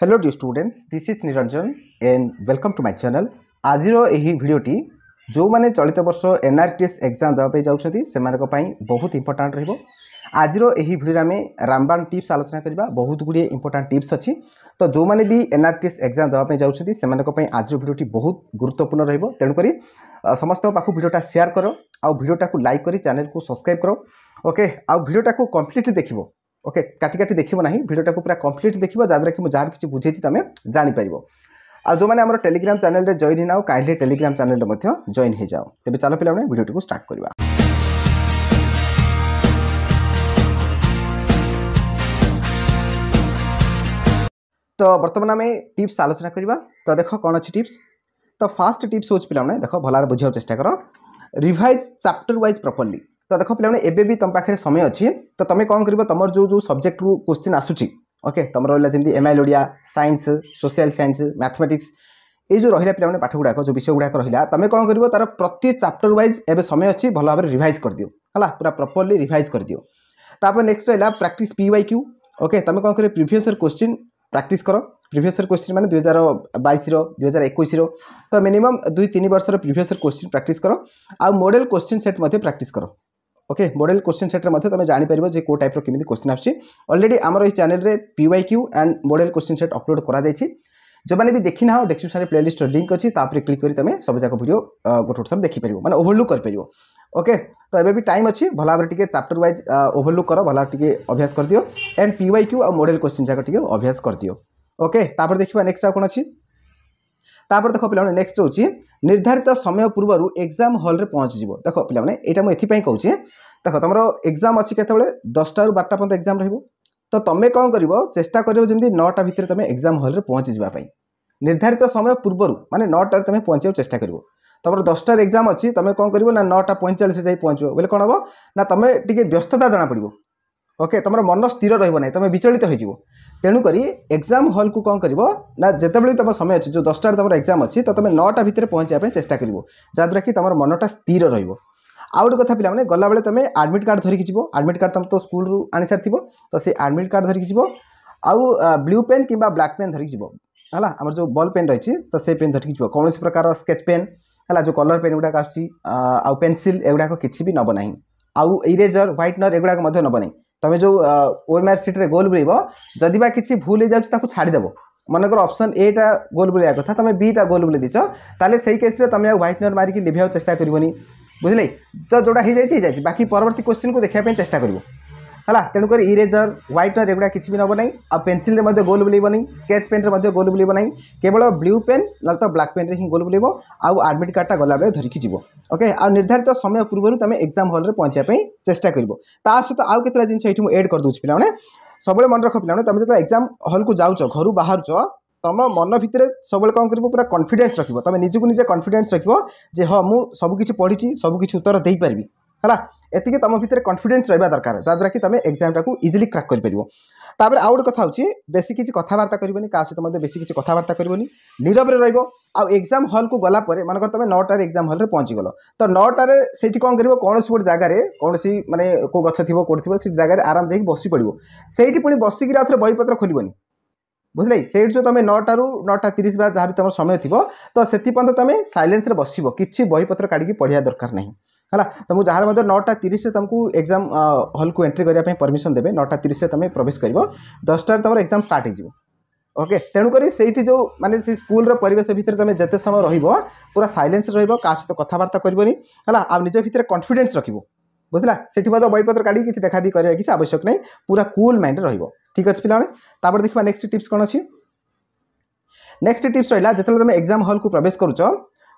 hello dear students this is Niranjan and welcome to my channel আজির এই ভিডিওটি ଯେଉଁମାନେ ଚଳିତ ବର୍ଷ N R T S exam ଦେବା ପାଇଁ ଯାଉଛନ୍ତି ସେମାନଙ୍କ ପାଇଁ ବହୁତ ଇମ୍ପୋର୍ଟାଣ୍ଟ ରହିବ ଆଜିର ଏହି ଭିଡ଼ିଓରେ ଆମେ ରାମବାଣ ଟିପ୍ସ ଆଲୋଚନା କରିବା ବହୁତ ଗୁଡ଼ିଏ ଇମ୍ପୋର୍ଟାଣ୍ଟ ଟିପ୍ସ ଅଛି ତ ଯେଉଁମାନେ ବି N R T S exam ଦେବା ପାଇଁ ଯାଉଛନ୍ତି ସେମାନଙ୍କ ପାଇଁ ଆଜିର ଭିଡ଼ିଓଟି ବହୁତ ଗୁରୁତ୍ୱପୂର୍ଣ୍ଣ ରହିବ ତେଣୁକରି ସମସ୍ତଙ୍କ ପାଖକୁ ଭିଡ଼ିଓଟା ସେୟାର କର ଆଉ ଭିଡ଼ିଓଟାକୁ ଲାଇକ୍ କରି ଚ୍ୟାନେଲକୁ ସବସ୍କ୍ରାଇବ୍ କର ଓକେ ଆଉ ଭିଡ଼ିଓଟାକୁ କମ୍ପ୍ଲିଟ୍ ଦେଖିବ ওকে কাটি কাটি দেখব না ভিডিওটা পুরা কমপ্লিট দেখব যাদ্বারা কি যা কিছু বুঝেছি তুমি জাঁপার আর যে আমার টেলিগ্রাম চ্যানেলে জয়েন হয়ে নাও কাইন্ডলি টেলিগ্রাম চ্যানেলে জয়েন হয়ে যাও তবে চাল পিলা ভিডিওটি স্টার্ট করা তো বর্তমান আমি টিপস আলোচনা করা তো দেখ কোণ অ টিপস তো ফার্স্ট টিপস হচ্ছে পিলা দেখ ভালো বুঝবার চেষ্টা কর রিভাইজ চাপ্টর ওয়াইজ প্রপরলি ତ ଦେଖ ପିଲାମାନେ ଏବେ ବି ତୁମ ପାଖରେ ସମୟ ଅଛି ତ ତୁମେ କ'ଣ କରିବ ତୁମର ଯେଉଁ ଯେଉଁ ସବଜେକ୍ଟରୁ କୋଶ୍ଚିନ୍ ଆସୁଛି ଓକେ ତୁମର ରହିଲା ଯେମିତି MIL Odia science social science mathematics ଏଇ ଯେଉଁ ରହିଲା ପିଲାମାନେ ପାଠ ଗୁଡ଼ାକ ଯେଉଁ ବିଷୟ ଗୁଡ଼ାକ ରହିଲା ତୁମେ କ'ଣ କରିବ ତା'ର ପ୍ରତି ଚାପ୍ଟର ୱାଇଜ୍ ଏବେ ସମୟ ଅଛି ଭଲ ଭାବରେ ରିଭାଇଜ୍ କରିଦିଅ ହେଲା ପୁରା ପ୍ରପରଲି ରିଭାଇଜ୍ କରିଦିଅ ତାପରେ ନେକ୍ସଟ ରହିଲା practice P Y Q okay ତୁମେ କ'ଣ କରିବ ପ୍ରିଭିୟସ୍ ଇୟର୍ କୋଶ୍ଚିନ୍ ପ୍ରାକ୍ଟିସ୍ କର ପ୍ରିଭିୟସ୍ ଇୟର୍ କୋଶ୍ଚିନ୍ ମାନେ ଦୁଇ ହଜାର ବାଇଶର ଦୁଇ ହଜାର ଏକୋଇଶର ତ ମିନିମମ୍ ଦୁଇ ତିନି ବର୍ଷର ପ୍ରିଭିୟସ୍ ଇୟର୍ କୋଶ୍ଚିନ୍ ପ୍ରାକ୍ଟିସ୍ କର ଆଉ ମଡ଼େଲ୍ କୋଶ୍ଚିନ୍ ସେଟ୍ ମଧ୍ୟ ପ୍ରାକ୍ଟିସ୍ କର ওকে ମଡେଲ କୋଶ୍ଚିନ୍ ସେଟ୍ରେ ମଧ୍ୟ ତୁମେ ଜାଣିପାରିବ ଯେ କେଉଁ ଟାଇପ୍ର କେମିତି କୋଶ୍ଚିନ୍ ଆସୁଛି ଅଲରେଡ଼ି ଆମର ଏହି ଚ୍ୟାନେଲରେ P Y Q and model question set upload କରାଯାଇଛି ଯେଉଁମାନେ ବି ଦେଖିନାହଁ ଡେସ୍କ୍ରିପ୍ସନ୍ରେ ପ୍ଲେଲିଷ୍ଟର ଲିଙ୍କ୍ ଅଛି ତା'ପରେ କ୍ଲିକ୍ କରି ତୁମେ ସବୁଯାକ ଭିଡ଼ିଓ ଗୋଟେ ଗୋଟେ ଥର ଦେଖିପାରିବ ମାନେ ଓଭରଲୁକ୍ କରିପାରିବ ଓକେ ତ ଏବେ ବି ଟାଇମ୍ ଅଛି ଭଲ ଭାବରେ ଟିକେ ଚାପ୍ଟର ୱାଇଜ୍ ଓଭରଲୁକ୍ କର ଭଲ ଭାବରେ ଟିକେ ଅଭ୍ୟାସ କରିଦିଅ ଆଣ୍ଡ ପି ୱାଇ କ୍ୟୁ ଆଉ ମଡେଲ କୋଶ୍ଚିନ୍ ଯାକ ଟିକେ ଅଭ୍ୟାସ କରିଦିଅ ଓକେ ତାପରେ ଦେଖିବା ନେକ୍ସଟ ଆଉ କ'ଣ ଅଛି ତାପରେ ଦେଖ ପିଲାମାନେ ନେକ୍ସଟ ହେଉଛି ନିର୍ଦ୍ଧାରିତ ସମୟ ପୂର୍ବରୁ ଏକ୍ଜାମ୍ ହଲ୍ରେ ପହଞ୍ଚିଯିବ ଦେଖ ପିଲାମାନେ ଏଇଟା ମୁଁ ଏଥିପାଇଁ କହୁଛି ଦେଖ ତୁମର ଏକ୍ଜାମ୍ ଅଛି କେତେବେଳେ ଦଶଟାରୁ ବାରଟା ପର୍ଯ୍ୟନ୍ତ ଏକ୍ଜାମ୍ ରହିବ ତ ତୁମେ କ'ଣ କରିବ ଚେଷ୍ଟା କରିବ ଯେମିତି ନଅଟା ଭିତରେ ତୁମେ ଏକ୍ଜାମ୍ ହଲ୍ରେ ପହଞ୍ଚିଯିବା ପାଇଁ ନିର୍ଦ୍ଧାରିତ ସମୟ ପୂର୍ବରୁ ମାନେ ନଅଟାରେ ତୁମେ ପହଞ୍ଚିବାକୁ ଚେଷ୍ଟା କରିବ ତୁମର ଦଶଟାରେ ଏକ୍ଜାମ୍ ଅଛି ତୁମେ କ'ଣ କରିବ ନା ନଅଟା ପଇଁଚାଳିଶରେ ଯାଇ ପହଞ୍ଚିବ ବୋଲେ କ'ଣ ହେବ ନା ତୁମେ ଟିକେ ବ୍ୟସ୍ତତା ଜଣାପଡ଼ିବ ওকে তোমার মন স্থির রহব না তুমি বিচলিত হয়ে তেণুকরি এক্সাম হলকু কম করব না যেতবে তোমার সময় অছি যে দশটার তোমার এক্সাম অছি তো তুমি নটা ভিতরে পৌঁছাইয়া চেষ্টা করব যাদ্বারা কি তোমার মনটা স্থির রহব আউ গোটে কথা পিলামানে গলাবেলে তুমি আডমিট কার্ড ধরিকি যাব আডমিট কার্ড তুমি তো স্কুলরু আনিসারিথিব তো সেই আডমিট কার্ড ধরিকি যাব আউ ব্লু পেন কিংবা ব্ল্যাক পেন ধরিকি যাব ହେଲା ଆମର ଯେଉଁ ବଲ୍ ପେନ୍ ରହିଛି ତ ସେ ପେନ୍ ଧରିକି ଯିବ କୌଣସି ପ୍ରକାର ସ୍କେଚ୍ ପେନ୍ ହେଲା ଯେଉଁ କଲର୍ ପେନ୍ ଗୁଡ଼ାକ ଆସୁଛି ଆଉ ପେନସିଲ୍ ଏଗୁଡ଼ାକ କିଛି ବି ନେବ ନାହିଁ ଆଉ ଇରେଜର୍ ହ୍ୱାଇଟନର୍ ଏଗୁଡ଼ାକ ମଧ୍ୟ ନେବ ନାହିଁ তুমি যে ওএমআর সিট্রে গোল বুলাইব যদি বা কিছু ভুল হয়ে যাচ্ছে তাকে ছাড়িদেব মনেকর অপশন এটা গোল বুলাইয়া কথা তুমি বিটা গোল বুলাই দিছ তাহলে সেই কেস্রে তুমি আর হোয়াইটনর মারিকি লিভাইয়া চেষ্টা করবনি বুঝলে তো যেটা হয়ে যাই হয়ে যাই বাকি পরবর্তী কোশ্চিন দেখা চেষ্টা করব ହେଲା ତେଣୁକରି ଇରେଜର୍ ହ୍ୱାଇଟନର୍ ଏଗୁଡ଼ା କିଛି ବି ନେବ ନାହିଁ ଆଉ ପେନ୍ସିଲ୍ରେ ମଧ୍ୟ ଗୋଲ୍ ବୁଲିବ ନାହିଁ ସ୍କେଚ୍ ପେନ୍ରେ ମଧ୍ୟ ଗୋଲ୍ ବୁଲିବ ନାହିଁ କେବଳ ବ୍ଲୁ ପେନ୍ ନହେଲେ ତ ବ୍ଲାକ୍ ପେନ୍ରେ ହିଁ ଗୋଲ୍ ବୁଲିବ ଆଉ ଆଡ଼ମିଟ୍ କାର୍ଡ଼ଟା ଗଲାବେଳେ ଧରିକି ଯିବ ଓକେ ଆଉ ନିର୍ଦ୍ଧାରିତ ସମୟ ପୂର୍ବରୁ ତୁମେ ଏକ୍ଜାମ୍ ହଲ୍ରେ ପହଞ୍ଚିବା ପାଇଁ ଚେଷ୍ଟା କରିବ ତା ସହିତ ଆଉ କେତେଟା ଜିନିଷ ଏଠି ମୁଁ ଏଡ଼୍ କରିଦେଉଛି ପିଲାମାନେ ସବୁବେଳେ ମନେ ରଖ ପିଲାମାନେ ତୁମେ ଯେତେବେଳେ ଏକ୍ଜାମ୍ ହଲ୍କୁ ଯାଉଛ ଘରୁ ବାହାରୁଛ ତୁମ ମନ ଭିତରେ ସବୁବେଳେ କ'ଣ କରିବ ପୁରା କନଫିଡେନ୍ସ ରଖିବ ତୁମେ ନିଜକୁ ନିଜେ କନଫିଡେନ୍ସ ରଖିବ ଯେ ହଁ ମୁଁ ସବୁକିଛି ପଢ଼ିଛି ସବୁକିଛି ଉତ୍ତର ଦେଇପାରିବି ହେଲା ଏତିକି ତୁମ ଭିତରେ କନଫିଡେନ୍ସ ରହିବା ଦରକାର ଯାହାଦ୍ୱାରା କି ତୁମେ ଏକ୍ଜାମ୍ଟାକୁ ଇଜିଲି କ୍ରାକ୍ କରିପାରିବ ତାପରେ ଆଉ ଗୋଟେ କଥା ହେଉଛି ବେଶୀ କିଛି କଥାବାର୍ତ୍ତା କରିବନି କାହା ସହିତ ମଧ୍ୟ ବେଶୀ କିଛି କଥାବାର୍ତ୍ତା କରିବନି ନିରବରେ ରହିବ ଆଉ ଏକ୍ଜାମ୍ ହଲ୍କୁ ଗଲା ପରେ ମନେକର ତୁମେ ନଅଟାରେ ଏକ୍ଜାମ୍ ହଲ୍ରେ ପହଞ୍ଚିଗଲ ତ ନଅଟାରେ ସେଇଠି କ'ଣ କରିବ କୌଣସି ଗୋଟେ ଜାଗାରେ କୌଣସି ମାନେ କେଉଁ ଗଛ ଥିବ କେଉଁଠି ଥିବ ସେ ଜାଗାରେ ଆରାମ ଯାଇକି ବସି ପଡ଼ିବ ସେଇଠି ପୁଣି ବସିକିରି ଆଉଥରେ ବହିପତ୍ର ଖୋଲିବନି ବୁଝିଲେ ସେଇଠି ଯେଉଁ ତୁମେ ନଅଟାରୁ ନଅଟା ତିରିଶ ବା ଯାହା ବି ତୁମର ସମୟ ଥିବ ତ ସେଥିପର୍ଯ୍ୟନ୍ତ ତୁମେ ସାଇଲେନ୍ସରେ ବସିବ କିଛି ବହିପତ୍ର କାଢ଼ିକି ପଢ଼ିବା ଦରକାର ନାହିଁ ହେଲା ତୁମକୁ ଯାହାର ମଧ୍ୟ ନଅଟା ତିରିଶରେ ତୁମକୁ ଏକ୍ଜାମ୍ ହଲ୍କୁ ଏଣ୍ଟ୍ରି କରିବା ପାଇଁ ପରମିସନ୍ ଦେବେ ନଅଟା ତିରିଶରେ ତୁମେ ପ୍ରବେଶ କରିବ ଦଶଟାରେ ତୁମର ଏକ୍ଜାମ୍ ଷ୍ଟାର୍ଟ ହେଇଯିବ ଓକେ ତେଣୁକରି ସେଇଠି ଯେଉଁ ମାନେ ସେ ସ୍କୁଲର ପରିବେଶ ଭିତରେ ତୁମେ ଯେତେ ସମୟ ରହିବ ପୁରା ସାଇଲେନ୍ସ ରହିବ କାହା ସହିତ କଥାବାର୍ତ୍ତା କରିବନି ହେଲା ଆଉ ନିଜ ଭିତରେ କନଫିଡେନ୍ସ ରଖିବ ବୁଝିଲା ସେଠି ମଧ୍ୟ ବହିପତ୍ର କାଢ଼ିକି କିଛି ଦେଖାଦେଖି କରିବା କିଛି ଆବଶ୍ୟକ ନାହିଁ ପୁରା କୁଲ୍ ମାଇଣ୍ଡରେ ରହିବ ଠିକ୍ ଅଛି ପିଲାମାନେ ତାପରେ ଦେଖିବା ନେକ୍ସଟ ଟିପ୍ସ କ'ଣ ଅଛି ନେକ୍ସଟ ଟିପ୍ସ ରହିଲା ଯେତେବେଳେ ତୁମେ ଏକ୍ଜାମ୍ ହଲ୍କୁ ପ୍ରବେଶ କରୁଛ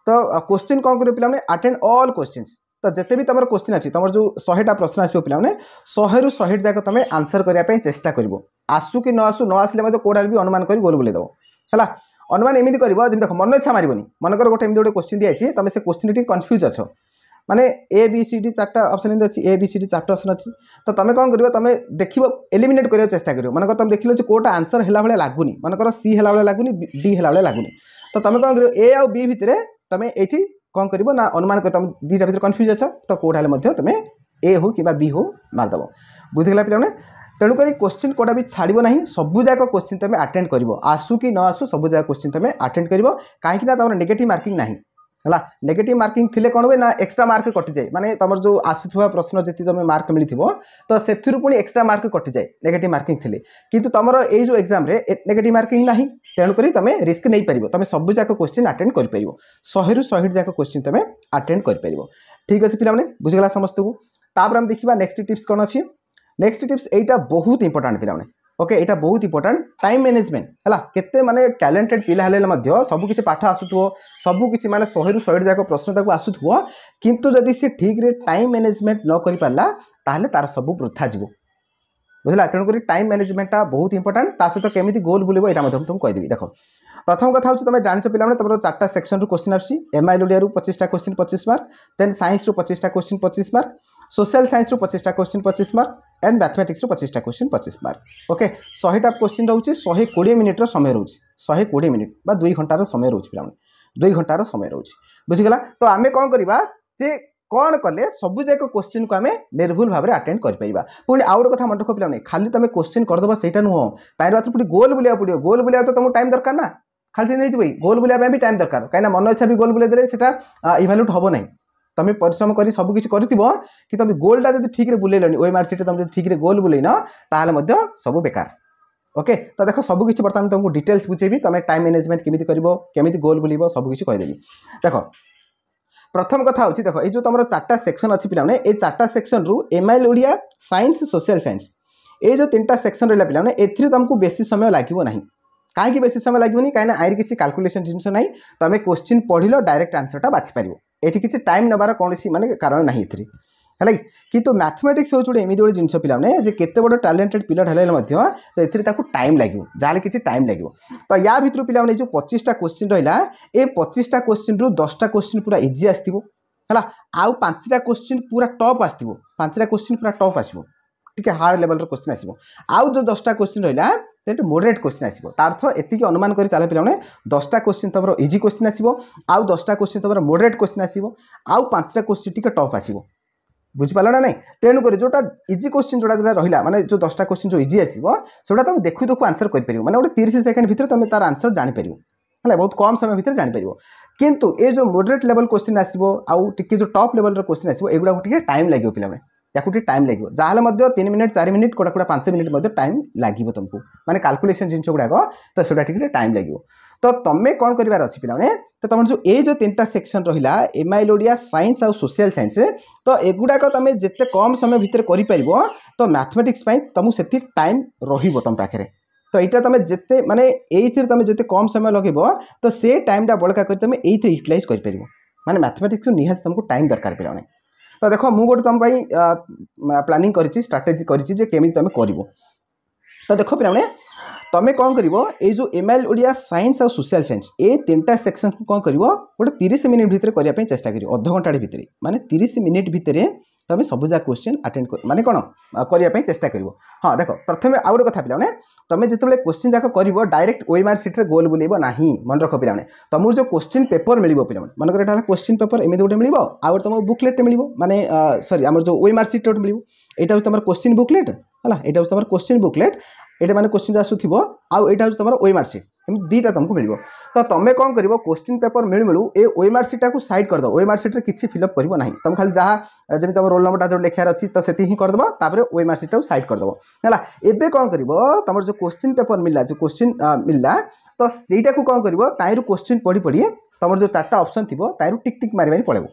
ତ କୋଶ୍ଚିନ୍ କ'ଣ କରିବ ପିଲାମାନେ ଆଟେଣ୍ଡ ଅଲ୍ କୋଶ୍ଚିନ୍ସ ତ ଯେତେ ବି ତମର କୋଶ୍ଚିନ୍ ଅଛି ତମର ଯେଉଁ ଶହେଟା ପ୍ରଶ୍ନ ଆସିବ ପିଲାମାନେ ଶହେରୁ ଶହେ ଯାକ ତୁମେ ଆନ୍ସର୍ କରିବା ପାଇଁ ଚେଷ୍ଟା କରିବ ଆସୁ କି ନ ଆସୁ ନ ଆସିଲେ ମଧ୍ୟ କେଉଁଟା ବି ଅନୁମାନ କରି ଗୋଲ ବୁଲେଇ ଦେବ ହେଲା ଅନୁମାନ ଏମିତି କରିବ ଯେମିତି ଦେଖ ମନ ଇଚ୍ଛା ମାରିବନି ମନେକର ଗୋଟେ ଏମିତି ଗୋଟେ କୋଶ୍ଚିନ୍ ଦିଆଯାଇଛି ତମେ ସେ କୋଶ୍ଚିନ୍ ଟିକେ କନଫ୍ୟୁଜ୍ ଅଛ ମାନେ ଏ ବି ସି ଡି ଚାରିଟା ଅପସନ୍ ଏମିତି ଅଛି ଏ ବି ସି ଡି ଚାରିଟା ଅପସନ୍ ଅଛି ତ ତମେ କ'ଣ କରିବ ତୁମେ ଦେଖିବ ଏଲିମିନେଟ୍ କରିବାକୁ ଚେଷ୍ଟା କରିବ ମନେକର ତୁମେ ଦେଖିଲ ଯେ କେଉଁଟା ଆନ୍ସର୍ ହେଲା ଭଳିଆ ଲାଗୁନି ମନେକର ସି ହେଲା ଭଳିଆ ଲାଗୁନି ଡି ହେଲା ଭଳିଆ ଲାଗୁନି ତ ତୁମେ କ'ଣ କରିବ ଏ ଆଉ ବି ଭିତରେ ତୁମେ ଏଇଠି କ'ଣ କରିବ ନା ଅନୁମାନ କରି ତୁମେ ଦୁଇଟା ଭିତରେ କନଫ୍ୟୁଜ୍ ଅଛ ତ କେଉଁଟା ହେଲେ ମଧ୍ୟ ତୁମେ ଏ ହଉ କିମ୍ବା ବି ହଉ ମାରିଦେବ ବୁଝିଗଲା ପିଲାମାନେ ତେଣୁକରି କୋଶ୍ଚିନ୍ କେଉଁଟା ବି ଛାଡ଼ିବ ନାହିଁ ସବୁଯାକ କୋଶ୍ଚିନ୍ ତୁମେ ଆଟେଣ୍ଡ କରିବ ଆସୁ କି ନ ଆସୁ ସବୁଯାକ କୋଶ୍ଚିନ୍ ତୁମେ ଆଟେଣ୍ଡ କରିବ କାହିଁକିନା ତୁମର ନେଗେଟିଭ୍ ମାର୍କିଂ ନାହିଁ ହେଲା ନେଗେଟିଭ୍ ମାର୍କିଂ ଥିଲେ କ'ଣ ହୁଏ ନା ଏକ୍ସଟ୍ରା ମାର୍କ କଟିଯାଏ ମାନେ ତୁମର ଯେଉଁ ଆସୁଥିବା ପ୍ରଶ୍ନ ଯେତିକି ତୁମେ ମାର୍କ ମିଳିଥିବ ତ ସେଥିରୁ ପୁଣି ଏକ୍ସଟ୍ରା ମାର୍କ କଟିଯାଏ ନେଗେଟିଭ୍ ମାର୍କିଂ ଥିଲେ କିନ୍ତୁ ତୁମର ଏଇ ଯେଉଁ ଏକ୍ଜାମ୍ରେ ନେଗେଟିଭ୍ ମାର୍କିଂ ନାହିଁ ତେଣୁକରି ତୁମେ ରିସ୍କ ନେଇପାରିବ ତୁମେ ସବୁଯାକ କୋଶ୍ଚିନ୍ ଆଟେଣ୍ଡ କରିପାରିବ ଶହେରୁ ଶହେଟି ଯାକ କୋଶ୍ଚିନ୍ ତୁମେ ଆଟେଣ୍ଡ କରିପାରିବ ଠିକ୍ ଅଛି ପିଲାମାନେ ବୁଝିଗଲା ସମସ୍ତଙ୍କୁ ତାପରେ ଆମେ ଦେଖିବା ନେକ୍ସଟ ଟିପ୍ସ କ'ଣ ଅଛି ନେକ୍ସଟ ଟିପ୍ସ ଏଇଟା ବହୁତ ଇମ୍ପୋର୍ଟାଣ୍ଟ ପିଲାମାନେ ଓକେ ଏଇଟା ବହୁତ ଇମ୍ପୋର୍ଟାଣ୍ଟ ଟାଇମ୍ ମ୍ୟାନେଜମେଣ୍ଟ ହେଲା କେତେ ମାନେ ଟ୍ୟାଲେଣ୍ଟେଡ଼ ପିଲା ହେଲେ ମଧ୍ୟ ସବୁକିଛି ପାଠ ଆସୁଥିବ ସବୁକିଛି ମାନେ ଶହେରୁ ଶହେ ଯାକ ପ୍ରଶ୍ନ ତାକୁ ଆସୁଥିବ କିନ୍ତୁ ଯଦି ସେ ଠିକ୍ରେ ଟାଇମ୍ ମ୍ୟାନେଜମେଣ୍ଟ ନ କରିପାରିଲା ତାହେଲେ ତାର ସବୁ ବୃଥା ଯିବ ବୁଝିଲା ତେଣୁକରି ଟାଇମ୍ ମ୍ୟାନେଜମେଣ୍ଟଟା ବହୁତ ଇମ୍ପୋର୍ଟାଣ୍ଟ ତା ସହିତ କେମିତି ଗୋଲ୍ ବୁଲିବ ଏଇଟା ମଧ୍ୟ ମୁଁ ତୁମକୁ କହିଦେବି ଦେଖ ପ୍ରଥମ କଥା ହେଉଛି ତୁମେ ଜାଣିଛ ପିଲାମାନେ ତୁମର ଚାରିଟା ସେକ୍ସନରୁ କୋଶ୍ଚିନ୍ ଆସୁଛି ଏମ୍ଆଇଏଲ୍ ଓଡ଼ିଆରୁ ପଚିଶଟା କୋଶ୍ଚିନ୍ ପଚିଶ ମାର୍କ ଦେନ୍ ସାଇନ୍ସରୁ ପଚିଶଟା କୋଶ୍ଚିନ୍ ପଚିଶ ମାର୍କ সোশিয়াল সাইন্সরু পঁচিশটা কোশ্চিন পঁচিশ মার্ক এন্ড ম্যাথমেটিক্সরু পঁচিশটা কোশ্চিন পঁচিশ মাର୍କ ଓକେ ଶହେଟା କୋଶ୍ଚିନ୍ ରହୁଛି ଶହେ କୋଡ଼ିଏ ମିନିଟ୍ର ସମୟ ରହୁଛି ଶହେ କୋଡ଼ିଏ ମିନିଟ୍ ବା ଦୁଇ ଘଣ୍ଟାର ସମୟ ରହୁଛି ପିଲାମାନେ ଦୁଇ ଘଣ୍ଟାର ସମୟ ରହୁଛି ବୁଝିଗଲା ତ ଆମେ କ'ଣ କରିବା ଯେ କ'ଣ କଲେ ସବୁଯାକ କୋଶ୍ଚିନ୍କୁ ଆମେ ନିର୍ଭୁଲ ଭାବରେ ଆଟେଣ୍ଡ କରିପାରିବା ପୁଣି ଆଉ ଗୋଟେ କଥା ମନେ ରଖ ପିଲାମାନେ ଖାଲି ତୁମେ କୋଶ୍ଚିନ୍ କରିଦେବ ସେଇଟା ନୁହଁ ତାହିଁରେ ମାତ୍ର ପୁଣି ଗୋଲ୍ ବୁଲିବାକୁ ପଡ଼ିବ ଗୋଲ୍ ବୁଲିବାକୁ ତ ତୁମକୁ ଟାଇମ୍ ଦରକାର ନା ଖାଲି ସେମିତି ହେଇଯିବ ଗୋଲ୍ ବୁଲିବା ପାଇଁ ବି ଟାଇମ୍ ଦରକାର କାହିଁକିନା ମନ ଇଚ୍ଛା ବି ଗୋଲ୍ ବୁଲେଇ ଦେଲେ ସେଇଟା ଇଭାଲ୍ୟୁଟ୍ ହେବ ନାହିଁ তুমি পরিশ্রম করে সব কিছু করব কি তুমি গোলটা যদি ঠিকরে বুলাইলনি ওই মার্কসিটে তুমি যদি ঠিকরে গোল বুলাইন তাহলে সব বেকার ওকে তো দেখো সব কিছু বর্তমানে তোমাকে ডিটেলস বুঝেবি তুমি টাইম ম্যানেজমেন্ট কমিটি করব কমিটি গোল বুলিব সব কিছু কইদেবি দেখো প্রথম কথা হচ্ছে দেখো এই যে তোমার চারটা সেকশন অনেক পিলামানে এই চারটা সেকশন রু MIL Odia science social science এই যে তিনটা সেকশন রহিলা পিলামানে এর তোমাকে বেশি সময় লাগব না কাইকি বেশি সময় লাগবে না কিনা আইরে কিছু ক্যালকুলেশন জিনিস নাই তুমি কোশ্চিন পড়ল ডাইরেক্ট আনসরটা বাছি পারিব ଏଠି କିଛି ଟାଇମ୍ ନେବାର କୌଣସି ମାନେ କାରଣ ନାହିଁ ଏଥିରେ ହେଲା କି କିନ୍ତୁ ମ୍ୟାଥମେଟିକ୍ସ ହେଉଛି ଗୋଟେ ଏମିତି ଗୋଟେ ଜିନିଷ ପିଲାମାନେ ଯେ କେତେ ବଡ଼ ଟ୍ୟାଲେଣ୍ଟେଡ଼ ପିଲା ହେଲେ ମଧ୍ୟ ତ ଏଥିରେ ତାକୁ ଟାଇମ୍ ଲାଗିବ ଯାହାହେଲେ କିଛି ଟାଇମ୍ ଲାଗିବ ତ ୟା ଭିତରୁ ପିଲାମାନେ ଯେଉଁ ପଚିଶଟା କୋଶ୍ଚିନ୍ ରହିଲା ଏ ପଚିଶଟା କୋଶ୍ଚିନ୍ରୁ ଦଶଟା କୋଶ୍ଚିନ୍ ପୁରା ଇଜି ଆସିଥିବ ହେଲା ଆଉ ପାଞ୍ଚଟା କୋଶ୍ଚିନ୍ ପୁରା ଟପ୍ ଆସିଥିବ ପାଞ୍ଚଟା କୋଶ୍ଚିନ୍ ପୁରା ଟପ୍ ଆସିବ ଟିକେ ହାର୍ଡ଼ ଲେଭଲର କୋଶ୍ଚିନ୍ ଆସିବ ଆଉ ଯେଉଁ ଦଶଟା କୋଶ୍ଚିନ୍ ରହିଲା ଗୋଟେ ମୋଡ଼ରେଟ୍ କୋଶ୍ଚିନ୍ ଆସିବ ତା ଅର୍ଥ ଏତିକି ଅନୁମାନ କରି ଚାଲ ପିଲାମାନେ ଦଶଟା କୋଶ୍ଚିନ୍ ତୁମର ଇଜି କୋଶ୍ଚିନ୍ ଆସିବ ଆଉ ଦଶଟା କୋଶ୍ଚିନ୍ ତୁମର ମୋଡ଼ରେଟ୍ କୋଶ୍ଚିନ୍ ଆସିବ ଆଉ ପାଞ୍ଚଟା କୋଶ୍ଚିନ୍ ଟିକେ ଟଫ୍ ଆସିବ ବୁଝିପାରିଲ ନା ନାହିଁ ତେଣୁକରି ଯେଉଁଟା ଇଜି କୋଶ୍ଚିନ୍ ଯେଉଁଟା ଯେଉଁଟା ରହିଲା ମାନେ ଯେଉଁ ଦଶଟା କୋଶ୍ଚିନ୍ ଯେଉଁ ଇଜି ଆସିବ ସେଗୁଡ଼ା ତୁମେ ଦେଖୁ ଦେଖୁ ଆନ୍ସର୍ କରିପାରିବ ମାନେ ଗୋଟେ ତିରିଶ ସେକେଣ୍ଡ ଭିତରେ ତୁମେ ତାର ଆନ୍ସର୍ ଜାଣିପାରିବ ହେଲା ବହୁତ କମ୍ ସମୟ ଭିତରେ ଜାଣିପାରିବ କିନ୍ତୁ ଏ ଯେଉଁ ମୋଡ଼ରେଟ୍ ଲେଭଲ୍ କୋଶ୍ଚିନ୍ ଆସିବ ଆଉ ଟିକେ ଯେଉଁ ଟପ୍ ଲେଭଲ୍ର କୋଶ୍ଚିନ୍ ଆସିବ ଏଗୁଡ଼ାକୁ ଟିକେ ଟାଇମ୍ ଲାଗିବ ପିଲାମାନେ या कोई टाइम लगे जहाँ तीन मिनिट चार मिनिट कौटा कौटा पांच मिनिट टाइम लगे तुमको मैंने काल्कुलेसन जिन गुड़ाक तो सोटा टी टाइम लगे तो तुम्हें कौन करार अच्छी पे तो तुम जो ये जो तीन टाइम सेक्शन रहा एम आईल ओडिया सैंस आउ सोसील सैंस तो युवाक तुम जिते कम समय भितर कर तो मैथमेटिक्स तुमको से टाइम रम पाखे तो यहाँ तुम जिते मैंने यही तुम जिते कम समय लगे तो से टाइमटा बड़का कर तुम यही यूटिलइज कर मैंने मैथमेटिक्स निहत तुमको टाइम दरकार पे तो देखो मुझे गोटे तुम प्लानिंग करटेजी करमी तुम कर तो देख पे तुम्हें कौन कर यो एम आईल ओडिया सैंस आ सोशियाल सैंस ए तीन टाइम सेक्शन को कौन कर गोटे तीस मिनिट भाई चेस्ट कर अधघंटा भितर मानते तीस मिनिट भाई তুমি সবুজা কোশ্চিন আটেন্ড মানে কোণ করা চেষ্টা করব হ্যাঁ দেখ প্রথমে আউ গোটে কথা পিলামানে তুমি যেতবে কোশ্চিন যাক করব ডাইরেক্ট ওই মার্ক সিট্রে গোল বুলাইব না মনে রখ পিলামানে তোমার যে কোশ্চিন পেপর মিলব পিলামানে মনে কর এটা হল কোশ্চিন পেপর এমনি গোটে মিলব আউ তোমার বুকলেটে মিলব মানে সরি আমার যে ওই মার্ক সিট্রে গোটে মিলব এটা হচ্ছে তোমার কোশ্চিন বুকলেট হল এটা হচ্ছে তোমার কোশ্চিন বুকলেট এটা মানে কোশ্চিন আসুথিব আউ এটা হচ্ছে তোমার ওই মার্ক সিট ଏମିତି ଦୁଇଟା ତୁମକୁ ମିଳିବ ତ ତୁମେ କ'ଣ କରିବ କୋଶ୍ଚିନ୍ ପେପର୍ ମିଳୁ ମିଳୁ ଏ ଓଏମ୍ଆର୍ ସିଟ୍ଟାକୁ ସାଇଡ଼୍ କରିଦେବ ଓଏମ୍ଆର୍ ସିଟ୍ରେ କିଛି ଫିଲ୍ଅପ୍ କରିବ ନାହିଁ ତୁମେ ଖାଲି ଯାହା ଯେମିତି ତୁମ ରୋଲ୍ ନମ୍ବରଟା ଯେଉଁ ଲେଖିବାର ଅଛି ତ ସେତିକି ହିଁ କରିଦେବ ତାପରେ ଓଏମ୍ଆର୍ ସିଟ୍ଟାକୁ ସାଇଡ଼୍ କରିଦେବ ହେଲା ଏବେ କ'ଣ କରିବ ତୁମର ଯେଉଁ କୋଶ୍ଚିନ୍ ପେପର୍ ମିଳିଲା ଯେଉଁ କୋଶ୍ଚିନ୍ ମିଳିଲା ତ ସେଇଟାକୁ କ'ଣ କରିବ ତାହିଁରୁ କୋଶ୍ଚିନ୍ ପଢ଼ି ପଢ଼ି ତୁମର ଯେଉଁ ଚାରିଟା ଅପସନ୍ ଥିବ ତାହିଁରୁ ଟିକ୍ ଟିକ୍ ମାରି ମାରି ପଳେଇବ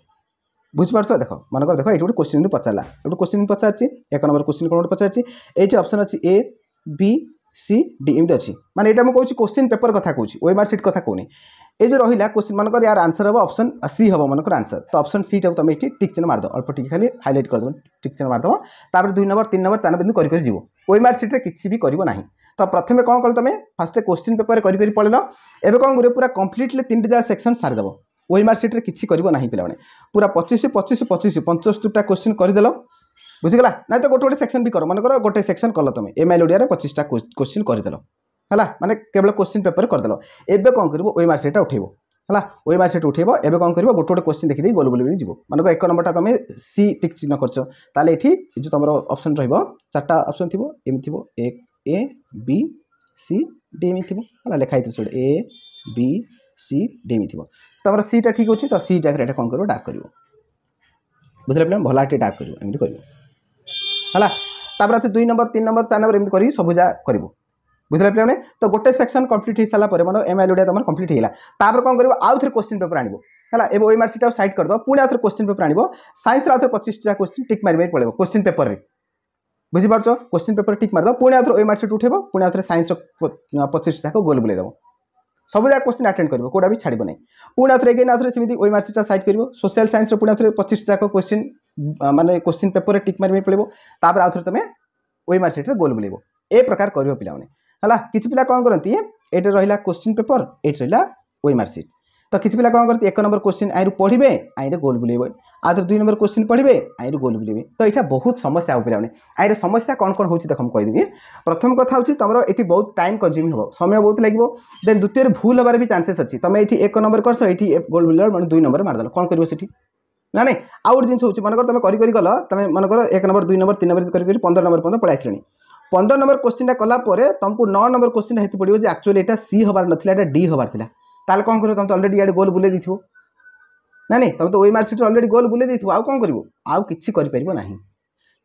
ବୁঝিপারছ দেখ মনেকর দেখ এইটি গোটে কোশ্চিন পচারা গোটে কোশ্চিন পচারছি এক নম্বর কোশ্চিন কোণ পচারছি এইটি অপসন অছি এ বি সি ডি এমিতি অছি মানে এটা মু কইছি কোশ্চিন পেপর কথা কইছি ওয়েবার সিট কথা কইনি এই যে রহিলা কোশ্চিন মানকর ইয়ার আনসার হবো অপশন সি হবো মানকর আনসার তো অপশন সি সিটাকে তুমি এটি টিক চিহ্ন মারিদেব অল্প টিকে খালি হাইলাইট করেদেব টিক চিহ্ন মারিদেব তাপরে দুই নম্বর তিন নম্বর চার বিন্দু করি করে যাব ওয়েমার সিট্রে কিছু বি করব না তো প্রথমে কম কল তুমি ফার্স্টে কোশ্চিন পেপর করি করে পড়ল এবে কম করে পুরা কমপ্লিটলি তিনটি যা সেকশন সারিদেব ওয়েমার সিট্রে কিছু করব না পিলামানে পুরা পঁচিশ পঁচিশ পঁচিশ পঞ্চস্তরটা কোশ্চিন করেদেল ବୁଝିଗଲା ନାଇଁ ତ ଗୋଟେ ଗୋଟେ ସେକ୍ସନ୍ কর କର ମନେକର ଗୋଟେ ସେକ୍ସନ୍ କଲ ତମେ ଏମ୍ ଆଇ ଓଡ଼ିଆରେ ପଚିଶଟା କୋଶ୍ଚିନ୍ କରିଦେଲ ହେଲା ମାନେ କେବଳ କୋଶ୍ଚିନ୍ ପେପର କରିଦେଲ ଏବେ কম କରିବ ওই ମାର୍କସିଟ୍ଟା ଉଠେଇବ ହେଲା ওই মার্কশিট উঠেব এবে কম করব গোটে গোটে কোশ্চিন দেখি গোল বুলি যাব মনে কর এক নম্বরটা তুমি সি টিক চিহ্ন করছ তাহলে এটি যে তোমার অপশন রহব চারটা অপশন থাকবে এমি থাকবে A A B C D এমি থাকবে হল লেখা হয়ে সেটা এ বি সি ডি এমি থাকবে তোমার সিটা ঠিক অছি তো সি জায়গায় এটা কম করব ডার্ক করব বুঝলে পিলা ଭଲ ଆକ୍ଟିଭ ଟ୍ୟାପ୍ କରିବୁ ଏମିତି କରିବୁ ହେଲା ତାପରେ ଅଛି ଦୁଇ ନମ୍ବର ତିନି ନମ୍ବର ଚାରି ନମ୍ବର ଏମିତି କରିକି ସବୁ ଯାହା କରିବୁ বুঝলে পিলা তো গোটে সেকশন কমপ্লিট হয়ে সারা পরে মানে এম আই ওডিয়া তোমার কমপ্লিট হয়ে তাপরে কম করব আউ থে কোশ্চিন পেপর আনব হ্যাঁ এবার ওই মার্কসিটটা সাইড করেদেব পুঁ আউ থে কোশ্চিন পেপর আনব সাইন্সর আউ থে পঁচিশটা কোশ্চিন টিক মারি মারি পড়ব কোশ্চিন পেপরের বুঝিপারছ কোশ্চিন পেপর টিক মারিদেব পুঁ আউ থে ওই মার্কসিট উঠেব পুঁ আউ থে সাইন্সর পঁচিশটাকে গোল বুলাই দেব ସବୁଯାକ କୋଶ୍ଚିନ୍ ଆଟେଣ୍ଡ କରିବ କେଉଁଟା ବି ଛାଡ଼ିବ ନାହିଁ ପୁଣି ଆଉଥରେ ଏଗେନ୍ ଆଉଥରେ ସେମିତି ଓଇ ମାର୍କସିଟ୍ଟା ସାଇଟ୍ କରିବ ସୋସିଆଲ ସାଇନ୍ସର ପୁଣି ଆଉଥରେ ପଚିଶ ଯାକ କୋଶ୍ଚିନ୍ ମାନେ କୋଶ୍ଚିନ୍ ପେପରରେ ଟିକ୍ ମାରି ପଡ଼ିବ ତାପରେ ଆଉଥରେ ତୁମେ ওই মার্কশিটে গোল বুলিব এ প্রকার করবে পিলামানে হলা কিছু পিলা কম করতে এটা রহিলা কোশ্চিন পেপর এটা রহিলা ওই মার্কশিট তো কিছু পিলা কম করতে এক নম্বর কোশ্চিন আইরু পড়বে আইরে গোল বুলিব আদর দুই নম্বর কোশ্চিন পড়বে আইর গোল বুলিবে তো এটা বহুত সমস্যা হব পিলামানে আইর সমস্যা কোণ কোণ হচ্ছে দেখ মু কইদেবি প্রথম কথা হচ্ছে তোমার এটি বহুত টাইম কনজ্যুমিং হব সময় বহুত লাগিব দেন দ্বিতীয় ভুল হবার বি চান্সেস অছি তুমি এটি এক নম্বর করছ এটি গোল বুলার মানে দুই নম্বর মারিদেল কোণ করবে সেটি না না আউ গোটে জিনিস হচ্ছে মনে কর তুমি করি করি গল তুমি মনে কর এক নম্বর দুই নম্বর তিন নম্বর করি করি পনেরো নম্বর পর্যন্ত পলাই আসলে পনেরো নম্বর কোশ্চিনটা কলাপরে তোমাকে নয় নম্বর কোশ্চিনটা হেতু পড়ব যে আকচুয়ালি এটা সি হবার নথিলা এটা ডি হবার লা তাহলে কম করব তুমি তো অলরেডি ইয়াড়ে গোল বুলাই দিয়ে ନା ନାଇଁ ତୁମେ ତ ଓଏମ୍ଆର୍ସିଟିର ଅଲରେଡ଼ି ଗୋଲ୍ ବୁଲେଇ ଦେଇଥିବ ଆଉ କ'ଣ କରିବ ଆଉ କିଛି କରିପାରିବ ନାହିଁ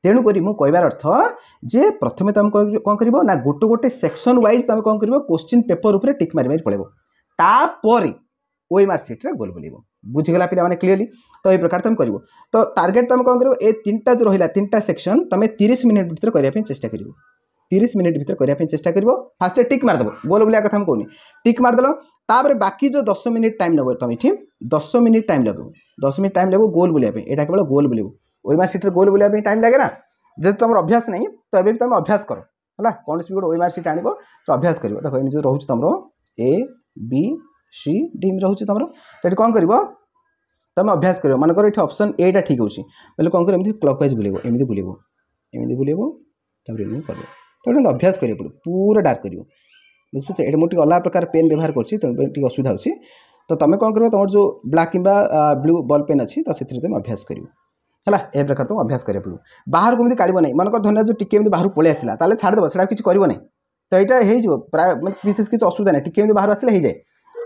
ତେଣୁକରି ମୁଁ କହିବାର ଅର୍ଥ ଯେ ପ୍ରଥମେ ତୁମେ କ'ଣ କରିବ ନା ଗୋଟେ ଗୋଟେ ସେକ୍ସନ୍ ୱାଇଜ୍ ତୁମେ କ'ଣ କରିବ କୋଶ୍ଚିନ୍ ପେପର୍ ଉପରେ ଟିକ୍ ମାରି ମାରି ପଳେଇବ ତାପରେ ଓଏମ୍ଆର୍ସିଟିରେ ଗୋଲ୍ ବୁଲେଇବ ବୁଝିଗଲା ପିଲାମାନେ କ୍ଲିୟରଲି ତ ଏହି ପ୍ରକାର ତୁମେ କରିବ ତ ଟାର୍ଗେଟ୍ ତୁମେ କ'ଣ କରିବ ଏ ତିନିଟା ଯେଉଁ ରହିଲା ତିନିଟା ସେକ୍ସନ୍ ତୁମେ ତିରିଶ ମିନିଟ୍ ଭିତରେ କରିବା ପାଇଁ ଚେଷ୍ଟା କରିବ তিরিশ মিনিট ভিতরে করা চেষ্টা করব ফার্স্টে টিক মারিদেব গোল বুলিয়া কথা আমি কৌনি টিক মারিদেল তাপরে বাকি যে দশ মিনিট টাইম নেব তুমি এটি দশ মিনিট টাইম নেব দশ মিনিট টাইম নেব গোল বুলিয়া এটা কেবল গোল বুলিব ওইমা সিট্রে গোল বুলিয়া টাইম লাগে না যদি তোমার অভ্যাস নাই তো এবে তুমি অভ্যাস কর হ্যাঁ কোণী গোটে ওইমার সিট আনব তো অভ্যাস করব দেখো এমনি রয়েছে তোমার এ বি সি ডি রয়েছে তোমার তো এটি কম করব তুমি অভ্যাস করব মনে করো এটি অপশন এটা ঠিক হচ্ছে বলে কম করব এমনি ক্লকওয়াইজ বুলিব এমনি বুলিব এমনি বুলিব তাপরে এমনি করবে ତେଣୁ ଟିକେ ଅଭ୍ୟାସ କରିବାକୁ ପଡ଼ିବ ପୁରା ଡାର୍କ କରିବ ବୁଝିପାରୁଛ ଏଇଟା ମୁଁ ଟିକେ ଅଲଗା ପ୍ରକାର ପେନ୍ ବ୍ୟବହାର କରୁଛି ତେଣୁ ଟିକେ ଅସୁବିଧା ହେଉଛି ତ ତୁମେ କ'ଣ କରିବ ତୁମର ଯେଉଁ ବ୍ଲାକ୍ କିମ୍ବା ବ୍ଲୁ ବଲ୍ ପେନ୍ ଅଛି ତ ସେଥିରେ ତୁମେ ଅଭ୍ୟାସ କରିବ ହେଲା ଏ ପ୍ରକାର ତୁମକୁ ଅଭ୍ୟାସ କରିବାକୁ ପଡ଼ିବ ବାହାରକୁ ଏମିତି କାଢ଼ିବ ନାହିଁ ମନେକର ଧରିନିଅ ଯେଉଁ ଟିକେ ଏମିତି ବାହାରକୁ ପଳେଇ ଆସିଲା ତାହେଲେ ଛାଡ଼ିଦେବ ସେଇଟା କିଛି କରିବ ନାହିଁ ତ ଏଇଟା ହେଇଯିବ ପ୍ରାୟ ମାନେ ବିଶେଷ କିଛି ଅସୁବିଧା ନାହିଁ ଟିକେ ଏମିତି ବାହାରୁ ଆସିଲେ ହେଇଯାଏ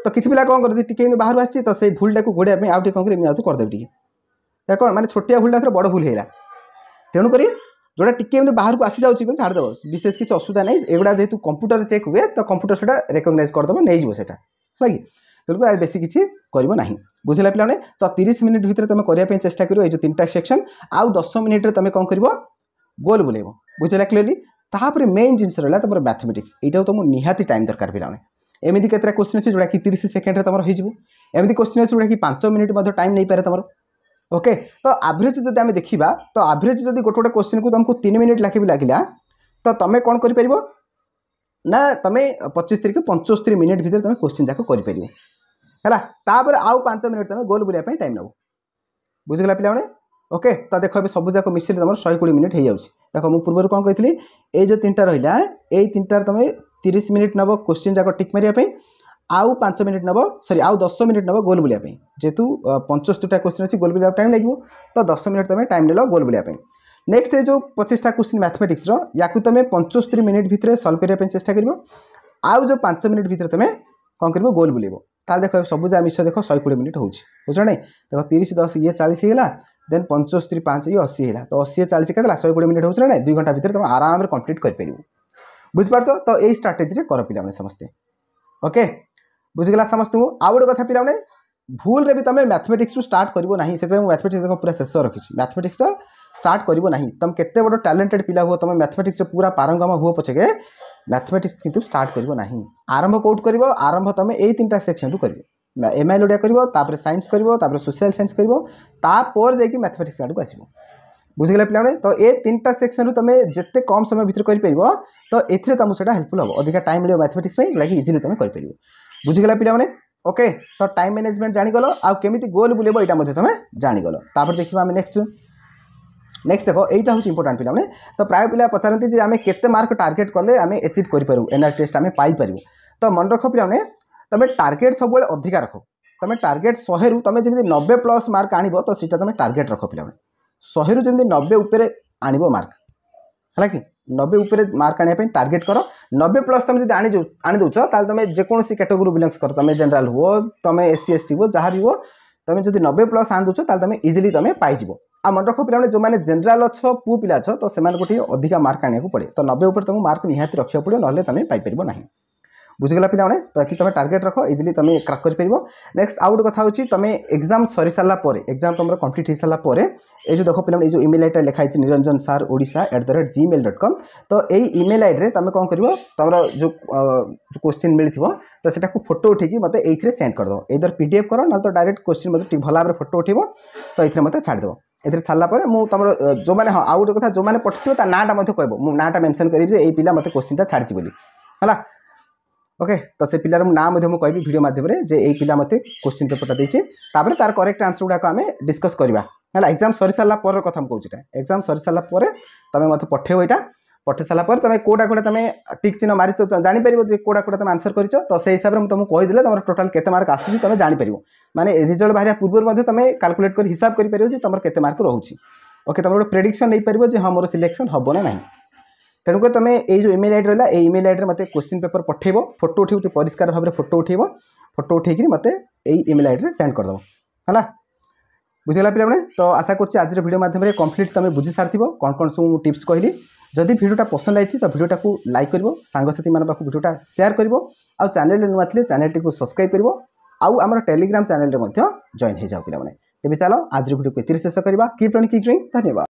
ତ କିଛି ପିଲା କ'ଣ କରନ୍ତି ଟିକେ ଏମିତି ବାହାରୁ ଆସିଛି ତ ସେଇ ଭୁଲଟାକୁ ଘୋଡ଼େଇବା ପାଇଁ ଆଉ ଟିକେ କ'ଣ କରିବି ଏମିତି ଆଉ କରିଦେବି ଟିକେ କ'ଣ ମାନେ ଛୋଟିଆ ଭୁଲଟା ଏଥର ବଡ଼ ଭୁଲ ହେଇଗଲା ତେଣୁକରି ଯେଉଁଟା ଟିକେ ଏମିତି ବାହାରକୁ ଆସିଯାଉଛି ବୋଲି ଛାଡ଼ିଦେବ ବିଶେଷ କିଛି ଅସୁବିଧା ନାହିଁ ଏଗୁଡ଼ା ଯେହେତୁ କମ୍ପ୍ୟୁଟର ଚେକ୍ ହୁଏ ତ କମ୍ପ୍ୟୁଟର ସେଟା ରେକଗ୍ନାଇଜ୍ କରିଦେବ ନେଇଯିବ ସେଇଟା ହେଲା କି ତେଣୁ ଆଉ ବେଶୀ କିଛି କରିବ ନାହିଁ ବୁଝିଲା ପିଲାମାନେ ତ ତିରିଶ ମିନିଟ୍ ଭିତରେ ତୁମେ କରିବା ପାଇଁ ଚେଷ୍ଟା କରିବ ଏଇ ଯେଉଁ ତିନିଟା ସେକ୍ସନ୍ ଆଉ ଦଶ ମିନିଟ୍ରେ ତୁମେ କ'ଣ କରିବ ଗୋଲ୍ ବୁଲେଇବ ବୁଝିଲା କ୍ଲିୟରଲି ତାପରେ ମେନ୍ ଜିନିଷ ରହିଲା ତମର ମ୍ୟାଥମେଟିକ୍ସ ଏଇଟାକୁ ତୁମକୁ ନିହାତି ଟାଇମ୍ ଦରକାର ପିଲାମାନେ ଏମିତି କେତେଟା କୋଶ୍ଚିନ୍ ଅଛି ଯେଉଁଟାକି ତିରିଶ ସେକେଣ୍ଡରେ ତମର ହେଇଯିବ ଏମିତି କୋଶ୍ଚିନ୍ ଅଛି ଯେଉଁଟାକି ପାଞ୍ଚ ମିନିଟ୍ ମଧ୍ୟ ଟାଇମ୍ ନେଇପାରେ ତୁମର ওকে ତ ଆଭରେଜ୍ ଯଦି ଆମେ ଦେଖିବା ତ ଆଭରେଜ୍ ଯଦି ଗୋଟେ ଗୋଟେ କୋଶ୍ଚିନ୍କୁ ତୁମକୁ ତିନି ମିନିଟ୍ ଲାଖେ ବି ଲାଗିଲା ତ ତୁମେ କ'ଣ କରିପାରିବ ନା ତୁମେ ପଚିଶ ତିରିକି ପଞ୍ଚସ୍ତରୀ ମିନିଟ୍ ଭିତରେ ତୁମେ କୋଶ୍ଚିନ୍ ଯାକ କରିପାରିବ ହେଲା ତାପରେ ଆଉ ପାଞ୍ଚ ମିନିଟ୍ ତୁମେ ଗୋଲ୍ ବୁଲିବା ପାଇଁ ଟାଇମ୍ ନେବ ବୁଝିଗଲା ପିଲାମାନେ ଓକେ ତ ଦେଖ ଏବେ ସବୁଯାକ ମିଶିଲେ ତୁମର ଶହେ କୋଡ଼ିଏ ମିନିଟ୍ ହେଇଯାଉଛି ଦେଖ ମୁଁ ପୂର୍ବରୁ କ'ଣ କହିଥିଲି ଏଇ ଯେଉଁ ତିନିଟା ରହିଲା ଏଇ ତିନିଟାରେ ତୁମେ ତିରିଶ ମିନିଟ୍ ନେବ କୋଶ୍ଚିନ୍ ଯାକ ଟିକ୍ ମାରିବା ପାଇଁ আউ পাঁচ মিনিট নেব সরি আউ দশ মিনিট নেব গোল বুলিয়া যেহেতু পঞ্চস্তরিটা কোশ্চিন আছে গোল বুলিয়া টাইম লাগিব তো দশ মিনিট তুমি টাইম নেল গোল বুলিয়া নেক্সট যে পঁচিশটা কোশ্চিন ম্যাথমেটিক্সর ইয়াক তুমি পঞ্চস্তরি মিনিট ভিতরে সলভ করা চেষ্টা করব আউ যে পাঁচ মিনিট ভিতরে তুমি কম করব গোল বুলিব তাহলে দেখ সবুজ আমিষ দেখ শহে কোড়ি মিনিট হচ্ছে বুঝছ না দেখ তিরিশ দশ ইয়ে চালিশ হইলা দেন পঞ্চস্তরি পাঁচ ইয়ে অশী হইলা তো অশী চালিশ কেলা শহে কোড়ি মিনিট হচ্ছে না দুই ঘন্টা ভিতরে তুমি আরামে কমপ্লিট করে বুঝিপারছ তো এই স্ট্রাটেজি কর পিলা সমস্তে ওকে बुझीगला समस्त आउ गोटे कथ पीला भूल रे भी तुम मैथमेटिक्स स्टार्ट करना से मैथमेटिक्स देख पूरा शेष रखी मैथमेटिक्स तो स्टार्ट करना तुम के बड़ टैलेंटेड पिला हु तुम मैथमेटिक्स पूरा पारंगम हु पचे के मैथमेटिक्स कितु स्टार्ट करो ना आरंभ कौट कर आरंभ तुम ये तीन टाइम सेक्शन रू कर एम आई लोडिया करपर सैंस कर सोशियाल सैंस करतापर जा मैथमेटिक्स को आसो बुझे पे तो ये तीन टाइम सेक्शन तुम जेत कम समय भितर कर तो ये तुमको सैटा हेल्पफुल हम अधिका टाइम मिले मैथमेटिक्स जो इजिली तुम कर বুঝিগলা পিলামানে ওকে তো টাইম ম্যানেজমেন্ট জাগল আমিটি গোল বুলেব এটা তুমি জাগল তাপরে দেখবা আমি নেক্সট নেক্সট দেখ এইটা হচ্ছে ইম্পর্টাট পিলামানে তো প্রায় পিলা পচারতে যে আমি কেতে মার্ক টার্গেট কলে আমি এচিভ করে এনআর টেস্ট আমি পাইপার তো মনে রখ পিলামানে তুমি টার্গেট সবুলে অধিকা রখ তুমি টার্গেট শহে রু তুমি যেমন নবে প্লস মার্ক আনব তো সেটা তুমি টার্গেট রখ পিলামানে শহে রু যেমন নবে উপরে আনব মার্ক ହେଲା କି ନବେ ଉପରେ ମାର୍କ ଆଣିବା ପାଇଁ ଟାର୍ଗେଟ୍ କର নবে প্লস তুমি যদি আনি আনিদেছ তাহলে তুমি যেকোন ক্যাটেগোরি বিলংস কর তুমি জেনারেল হো তুমি এসসি এসটি হো যা বি হো তুমি যদি নবে প্লস আনিদেছ তাহলে তুমি ইজিলি তুমি পাইযোগ ଆଉ ମନେ ରଖ ପିଲାମାନେ ଯେଉଁମାନେ ଜେନେରାଲ୍ ଅଛ ପୁଅ ପିଲା ଅଛ ତ ସେମାନଙ୍କୁ ଟିକେ ଅଧିକା ମାର୍କ ଆଣିବାକୁ ପଡ଼େ ତ ନବେ ଉପରେ ତୁମକୁ ମାର୍କ ନିହାତି ରଖିବାକୁ ପଡ଼ିବ ନହେଲେ ତୁମେ ପାଇପାରିବ ନାହିଁ बुझीगला पाने तुम टारगेट रख इजिली तुम क्राक कर नेक्ट आउ गोटे क्या हूँ तुम एक्जाम सर सारापर एक्जाम तुम कम्प्लीट हो सारापर ये जो देख पे जो इमेल आईटा लिखा है निरंजन सार ओा at the rate G dot com तो यही इमेल आईड में तुम कौन कर तुम जो जो क्वेश्चन मिलथ तो सीटा को फोटो उठे मत ये सेंड कर एधर पी डी एफ कर ना तो डायरेक्ट क्वेश्चन मत भला भाव फोटो उठे तो ये मतलब छाड़देव एथेर छाड़ापर मुझ जो मैंने हाँ आउ गोटे क्या जो मैंने पठित नाँटा कह नाँटा मेनसन करी पिला मतलब क्वेश्चनटा छाड़ी है ওকে তো সে পিলার নাঁ মধ্যে কবি ভিডিও মাধ্যমে যে এই পিলা মতো কোশ্চিন পেপরটা দিয়েছে তাপরে তার করেক্ট আনসর গুড়া আমি ডিসকস করা হল এক্সাম সরি সারা পরের কথা আমি কৌছি এটা এক্সাম সরি সারা পরে তুমি মতো পঠাইব এটা পঠাই সারা পরে তুমি কোটা কোটা তুমি টিক চিহ্ন মারি তো জাঁপার যে কোটা কোটা তুমি আনসর করছ তো সেই হিসাবে তুমি কহিদেলে তোমার টোটাল কেতে মার্ক আসুচি তুমি জাঁপার মানে রিজল্ট বাহার পূর্ব তুমি কাল্কুলেট করে হিসাব করে পার যে তোমার কেতে মার্ক রয়েছে ওকে তোমার গোটে প্রেডিকশন নেই পার যে হ্যাঁ মোর সিলেকশন হব না না ତେଣୁକରି ତୁମେ ଏଇ ଯେଉଁ ଇମେଲ୍ ଆଇଡ଼ି ରହିଲା ଏଇ ଇମେଲ୍ ଆଇଡ଼ିରେ ମୋତେ କୋଶ୍ଚିନ୍ ପେପର୍ ପଠାଇବ ଫଟୋ ଉଠାଇବ ପରିଷ୍କାର ଭାବରେ ଫଟୋ ଉଠାଇବ ଫଟୋ ଉଠାଇକିରି ମୋତେ ଏଇ ଇମେଲ୍ ଆଇଡ଼ିରେ ସେଣ୍ଡ କରିଦେବ ହେଲା ବୁଝିଗଲା ପିଲାମାନେ ତ ଆଶା କରୁଛି ଆଜିର ଭିଡ଼ିଓ ମାଧ୍ୟମରେ କମ୍ପ୍ଲିଟ୍ ତୁମେ ବୁଝିସାରିଥିବ କ'ଣ କ'ଣ ସବୁ ମୁଁ ଟିପ୍ସ କହିଲି ଯଦି ଭିଡ଼ିଓଟା ପସନ୍ଦ ଲାଗିଛି ତ ଭିଡ଼ିଓଟାକୁ ଲାଇକ୍ କରିବ ସାଙ୍ଗସାଥିମାନଙ୍କ ପାଖକୁ ଭିଡ଼ିଓଟା ସେୟାର କରିବ ଆଉ ଚ୍ୟାନେଲ୍ରେ ନୂଆ ଥିଲେ ଚ୍ୟାନେଲ୍ଟିକୁ ସବସ୍କ୍ରାଇବ୍ କରିବ ଆଉ ଆମର ଟେଲିଗ୍ରାମ ଚ୍ୟାନେଲ୍ରେ ମଧ୍ୟ ଜଏନ୍ ହୋଇଯାଉ ପିଲାମାନେ ତେବେ ଚାଲ ଆଜିର ଭିଡ଼ିଓକୁ ଏଥିରେ ଶେଷ କରିବା କିପ୍ ରଣି କି ଡ୍ରିଙ୍କ୍ ଧନ୍ୟବାଦ